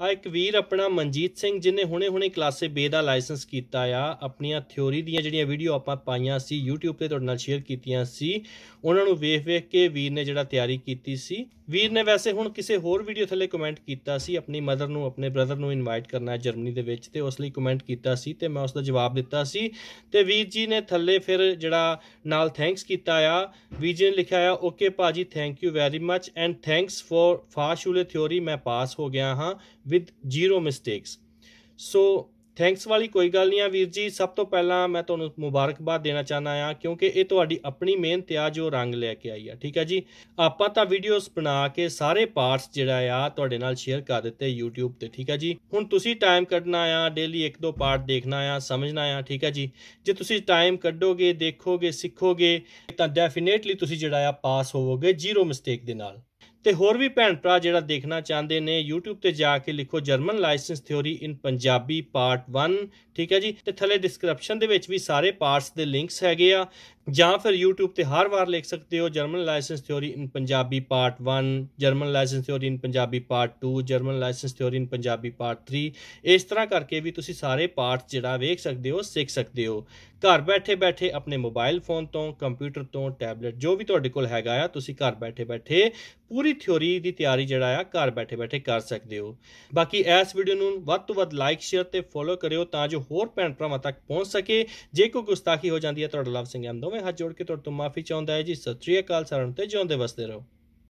ਆ ਇੱਕ ਵੀਰ ਆਪਣਾ ਮਨਜੀਤ ਸਿੰਘ ਜਿਨੇ ਹੁਣੇ-ਹੁਣੇ ਕਲਾਸੇ ਬੇ ਦਾ ਲਾਇਸੈਂਸ ਕੀਤਾ ਆ ਆਪਣੀਆਂ ਥਿਉਰੀ ਦੀਆਂ ਜਿਹੜੀਆਂ ਵੀਡੀਓ ਆਪਾਂ ਪਾਈਆਂ ਸੀ YouTube ਤੇ ਤੁਹਾਡੇ ਨਾਲ ਸ਼ੇਅਰ ਕੀਤੀਆਂ ਸੀ ਉਹਨਾਂ ਨੂੰ ਵੇਖ-ਵੇਖ ਕੇ ਵੀਰ ਨੇ ਜਿਹੜਾ ਤਿਆਰੀ ਕੀਤੀ ਸੀ ਵੀਰ ਨੇ ਵੈਸੇ ਹੁਣ ਕਿਸੇ ਹੋਰ ਵੀਡੀਓ ਥੱਲੇ ਕਮੈਂਟ ਕੀਤਾ ਸੀ ਆਪਣੀ ਮਦਰ ਨੂੰ ਆਪਣੇ ਬ੍ਰਦਰ ਨੂੰ ਇਨਵਾਈਟ ਕਰਨਾ ਹੈ ਜਰਮਨੀ ਦੇ ਵਿੱਚ ਤੇ ਉਸ ਲਈ ਕਮੈਂਟ ਕੀਤਾ ਸੀ ਤੇ ਮੈਂ ਉਸ ਦਾ ਜਵਾਬ ਦਿੱਤਾ ਸੀ ਤੇ ਵੀਰ ਜੀ ਨੇ ਥੱਲੇ ਫਿਰ ਜਿਹੜਾ ਨਾਲ ਥੈਂਕਸ ਕੀਤਾ ਆ ਵੀਰ ਜੀ ਨੇ ਲਿਖਿਆ ਆ ਓਕੇ ਭਾਜੀ thank you very much and thanks for ਫਾਸ਼ੂਲੇ ਥਿਉਰੀ ਮੈਂ ਪਾਸ ਹੋ ਗਿਆ ਹਾਂ with zero mistakes so thanks ਵਾਲੀ ਕੋਈ ਗੱਲ ਨਹੀਂ ਆ ਵੀਰ ਜੀ ਸਭ ਤੋਂ ਪਹਿਲਾਂ ਮੈਂ ਤੁਹਾਨੂੰ ਮੁਬਾਰਕਬਾਦ ਦੇਣਾ ਚਾਹਨਾ ਆ ਕਿਉਂਕਿ ਇਹ ਤੁਹਾਡੀ ਆਪਣੀ ਮਿਹਨਤ ਆ ਜੋ ਰੰਗ ਲੈ ਕੇ ਆਈ ਆ ਠੀਕ ਆ ਜੀ ਆਪਾਂ ਤਾਂ ਵੀਡੀਓਜ਼ ਬਣਾ ਕੇ ਸਾਰੇ ਪਾਰਟਸ ਜਿਹੜਾ ਆ ਤੁਹਾਡੇ ਨਾਲ ਸ਼ੇਅਰ ਕਰ ਦਿੱਤੇ YouTube ਤੇ ਠੀਕ ਆ ਜੀ ਹੁਣ ਤੁਸੀਂ ਟਾਈਮ ਕੱਢਣਾ ਆ ਡੇਲੀ ਇੱਕ ਦੋ ਪਾਰਟ ਦੇਖਣਾ ਆ ਸਮਝਣਾ ਆ ਠੀਕ ਆ ਜੀ ਜੇ ਤੁਸੀਂ ਟਾਈਮ ਕੱਢੋਗੇ ਦੇਖੋਗੇ ਸਿੱਖੋਗੇ ਤਾਂ ਡੈਫੀਨੇਟਲੀ ਤੁਸੀਂ ਜਿਹੜਾ ਆ ਪਾਸ ਹੋਵੋਗੇ ਜ਼ੀਰੋ ਮਿਸਟੇਕ ਦੇ ਨਾਲ ਤੇ ਹੋਰ ਵੀ ਭੈਣ ਭਰਾ ਜਿਹੜਾ ਦੇਖਣਾ ਚਾਹੁੰਦੇ ਨੇ YouTube ਤੇ ਜਾ ਕੇ ਲਿਖੋ German licence theory in Punjabi part 1 ਠੀਕ ਹੈ ਜੀ ਤੇ ਥੱਲੇ ਡਿਸਕ੍ਰਿਪਸ਼ਨ ਦੇ ਵਿੱਚ ਵੀ ਸਾਰੇ ਪਾਰਟਸ ਦੇ ਲਿੰਕਸ ਹੈਗੇ ਆ ਜਾਂ ਫਿਰ YouTube ਤੇ ਹਰ ਵਾਰ ਲਿਖ ਸਕਦੇ ਹੋ German licence theory in Punjabi part 1 German licence theory in Punjabi part 2 German licence theory in Punjabi part 3 ਇਸ ਤਰ੍ਹਾਂ ਕਰਕੇ ਵੀ ਤੁਸੀਂ ਸਾਰੇ ਪਾਰਟਸ ਜਿਹੜਾ ਵੇਖ ਸਕਦੇ ਹੋ ਸਿੱਖ ਸਕਦੇ ਹੋ ਘਰ ਬੈਠੇ ਬੈਠੇ ਆਪਣੇ ਮੋਬਾਈਲ ਫੋਨ ਤੋਂ ਕੰਪਿਊਟਰ ਤੋਂ ਟੈਬਲੇਟ ਜੋ ਵੀ ਤੁਹਾਡੇ ਕੋਲ ਹੈਗਾ ਆ ਤੁਸੀਂ ਘਰ ਬੈਠੇ ਬੈਠੇ ਪੂਰੀ ਪੂਰੀ ਥਿਉਰੀ ਦੀ ਤਿਆਰੀ ਜਿਹੜਾ ਆ ਘਰ ਬੈਠੇ ਬੈਠੇ ਕਰ ਸਕਦੇ ਹੋ ਬਾਕੀ ਇਸ ਵੀਡੀਓ ਨੂੰ ਵੱਧ ਤੋਂ ਵੱਧ ਲਾਈਕ ਸ਼ੇਅਰ ਤੇ ਫੋਲੋ ਕਰਿਓ ਤਾਂ ਜੋ ਹੋਰ ਭੈਣ ਭਰਾਵਾਂ ਤੱਕ ਪਹੁੰਚ ਸਕੇ ਜੇ ਕੋਈ ਗੁਸਤਾਖੀ ਹੋ ਜਾਂਦੀ ਹੈ ਤੁਹਾਡਾ ਲਵ ਸਿੰਘ ਐਮ ਦੋਵੇਂ ਹੱਥ ਜੋੜ ਕੇ ਤੁਹਾਡੇ ਤੋਂ ਮਾਫੀ ਚਾਹੁੰਦਾ ਹੈ ਜੀ ਸਤਿ ਸ੍ਰੀ ਅਕਾਲ ਸਾਰਿਆਂ ਤੇ ਜਿਉਂਦੇ ਵਸਦੇ ਰਹੋ